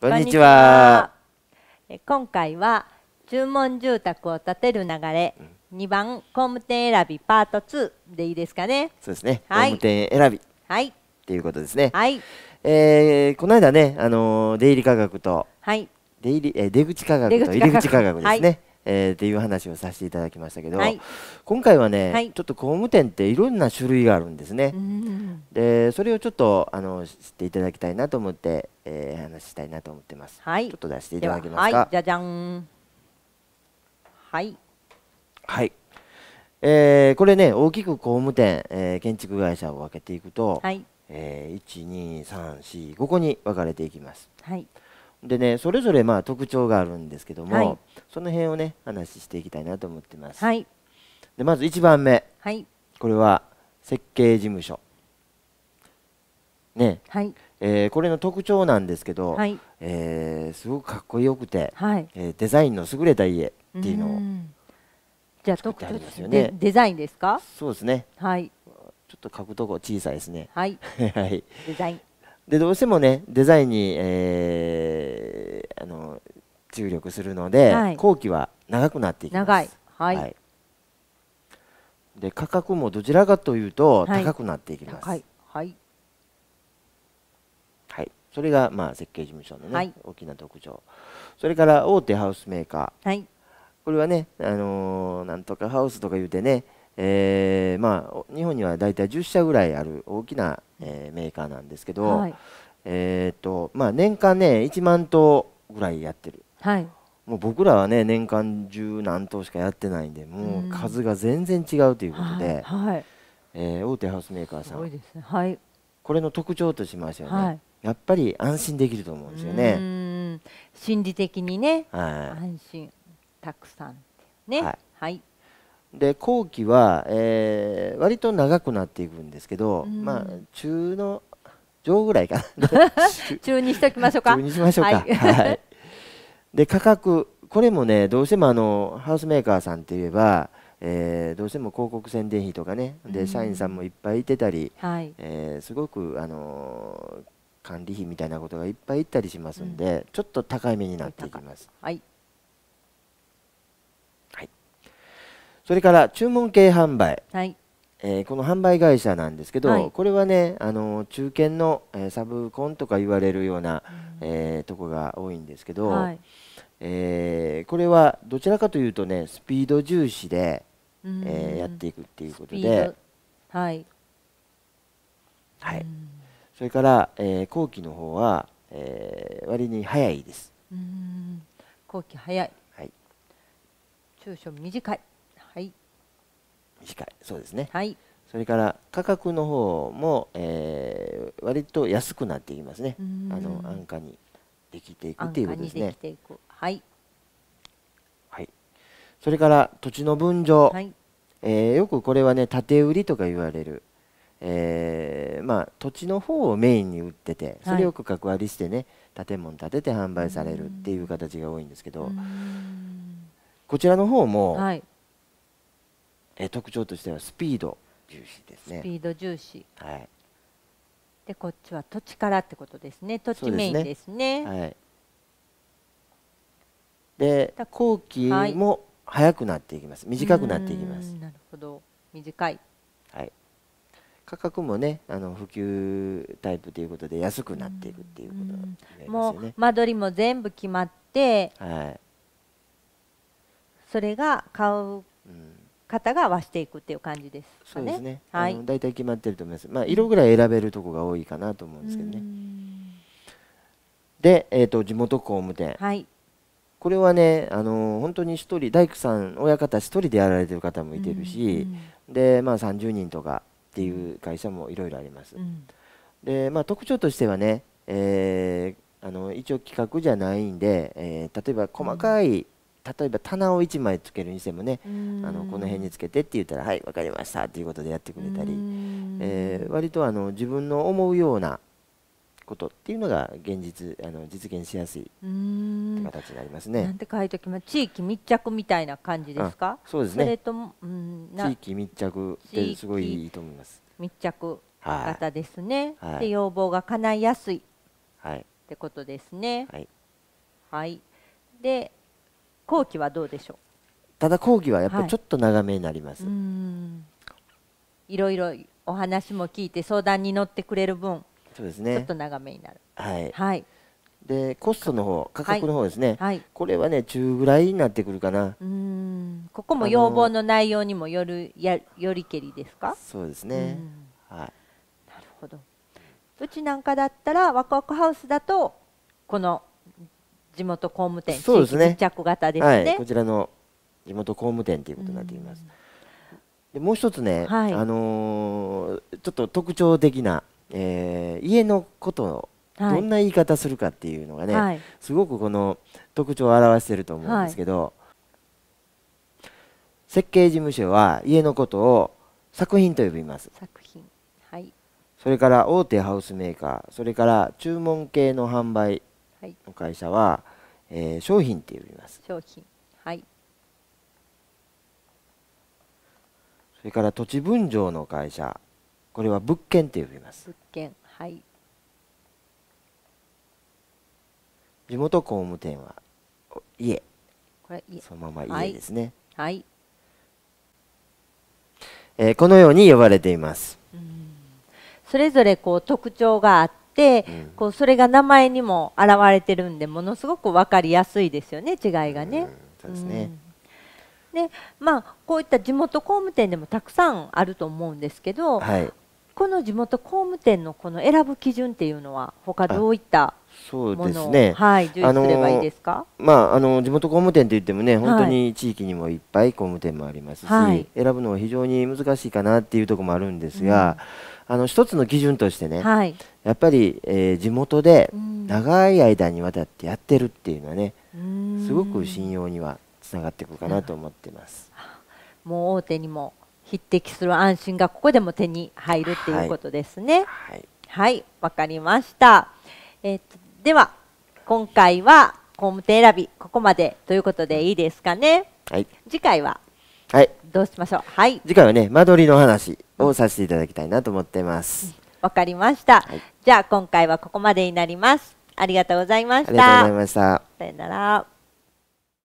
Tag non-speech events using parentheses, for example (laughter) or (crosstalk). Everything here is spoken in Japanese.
こんにちはえ今回は注文住宅を建てる流れ、うん、番工務店選びパート2でいいですかねそうですね、はい、工務店選びはいっていうことですねはい、えー、この間ねあのー、出入り価格と、はい、出入りえー、出口価格と入り口価格ですね、はいえー、っていう話をさせていただきましたけど、はい、今回はね、はい、ちょっと工務店っていろんな種類があるんですね。でそれをちょっとあの知っていただきたいなと思って、えー、話したいなと思ってます。はい、ちょっと出していただけますか。はい、じゃじゃん。はい。はい。えー、これね大きく工務店、えー、建築会社を分けていくと、はいえー、12345こに分かれていきます。はい、でねそれぞれまあ特徴があるんですけども、はいその辺をね話していきたいなと思ってます、はい、でまず一番目、はい、これは設計事務所ね、はい、えー、これの特徴なんですけど、はい、えー、すごくかっこよくて、はい、えー、デザインの優れた家っていうのをじゃあ特ますよねデザインですかそうですねはいちょっと書くとこ小さいですねはい、(laughs) はい、デザインでどうしてもねデザインに、えー、あの注力するので、はい、後期は長くなっていきます。長いはい、はい、で価格もどちらかというと高くなっていきます。はい、はいそれがまあ設計事務所のね、大きな特徴。それから大手ハウスメーカー、はい、これはね、あのー、なんとかハウスとか言うてね、えー、まあ日本には大体10社ぐらいある大きな、えー、メーカーなんですけど、はい、えっとまあ年間ね1万棟ぐらいやってる。はい、もう僕らはね年間十何頭しかやってないんでもう数が全然違うということで、うん、はい、えー、大手ハウスメーカーさん、ね、はい、これの特徴としましてはね、はい、やっぱり安心できると思うんですよね。心理的にね、はい、安心たくさんね、はい、はい、で後期は、えー、割と長くなっていくんですけど、まあ中の上ぐらいかな (laughs) 中にしておきましょうか。中にしましょうか。はいで価格これもねどうしてもあのハウスメーカーさんといえば、えー、どうしても広告宣伝費とかねで、社員さんもいっぱいいてたり、はい、えー、すごくあの管理費みたいなことがいっぱいいったりしますんで、うん、ちょっと高い目になっていきます。はい、はい、それから注文系販売、はい、えー、この販売会社なんですけど、はい、これはねあの中堅の、えー、サブコンとか言われるような、うん、えー、とこが多いんですけど、はい、えこれはどちらかというとねスピード重視で、ええやっていくっていうことではい、はい、それから、え後期の方は、え割に早いです。後期早い、はい、中小短い、はい控えそうですね、はい、それから価格の方も、えー、割と安くなっていきますねあの安価にできていくっていうことですねはい、はい、それから土地の分譲、はい、えー、よくこれはね建売りとか言われる、えー、まあ、土地の方をメインに売っててそれを区画割りしてね、はい、建物建てて販売されるっていう形が多いんですけどこちらの方も、はいえ特徴としてはスピード重視ですねスピード重視はいでこっちは土地からってことですね土地メインですね、ね、はいで後期も早くなっていきます、はい、短くなっていきますなるほど短いはい価格もねあの普及タイプということで安くなっていくっていうことにすよ、ね、もう間取りも全部決まって、はい、それが買う方がわしていくっていう感じですね。そうですね。はい。大体決まってると思います。まあ色ぐらい選べるとこが多いかなと思うんですけどね。で、えっ、ー、と地元工務店。はい。これはね、あのー、本当に一人大工さん親方一人でやられてる方もいてるし、でまあ30人とかっていう会社もいろいろあります。でまあ特徴としてはね、えー、あの一応企画じゃないんで、えー、例えば細かい、うん例えば棚を1枚つけるにしてもねあのこの辺につけてって言ったら「はい分かりました」っていうことでやってくれたり、えー、割とあの自分の思うようなことっていうのが現実あの実現しやすい形になりますね。なんて書いてきます。地域密着みたいな感じですか？そうですね。それとも、うん、地域密着ってすごいいいと思います。密着型ですね。はい、で要望が叶いやすい、はい、ってことですね。はい。はい、で後期はどうでしょうただ講義はやっぱりちょっと長めになります、はい、いろいろお話も聞いて相談に乗ってくれる分そうですねちょっと長めになるはい、はい、でコストの方価格の方ですね、はい、これはね中ぐらいになってくるかなうんここも要望の内容にもよるやよりけりですかそうですねはいなるほどうちなんかだったらワクワクハウスだとこの地元工務店そうですね着型ですね、はい、こちらの地元工務店ということになっています、でもう一つね、はい、あのー、ちょっと特徴的な、えー、家のことをどんな言い方するかっていうのがね、はい、すごくこの特徴を表してると思うんですけど、設計事務所は家のことを作品と呼びます作品はいそれから大手ハウスメーカーそれから注文系の販売の会社は、えー、商品って呼びます商品はいそれから土地分譲の会社これは物件って呼びます物件はい地元工務店は家これ家そのまま家ですねはい、はい、えー、このように呼ばれていますそれぞれこう特徴があっ、こうそれが名前にも表れてるんでものすごく分かりやすいですよね違いがね。うでね、でまあ、こういった地元工務店でもたくさんあると思うんですけど、はい、この地元工務店のこの選ぶ基準っていうのは他どういったそうですね。はい、すればいいですか。あまああの地元工務店といってもね、本当に地域にもいっぱい工務店もありますし、はい、選ぶのは非常に難しいかなっていうところもあるんですが、うん、あの一つの基準としてね、はい、やっぱり、えー、地元で長い間にわたってやってるっていうのはね、うん、すごく信用にはつながっていくかなと思ってます。もう大手にも匹敵する安心がここでも手に入るっていうことですね。はい、はい、わ、はい、かりました。えっ、とでは今回は工務店選びここまでということでいいですかね。はい。次回はどうしましょう。はい。次回はね間取りの話をさせていただきたいなと思ってます、わかりました。はいじゃあ今回はここまでになります。ありがとうございましたありがとうございましたさよなら。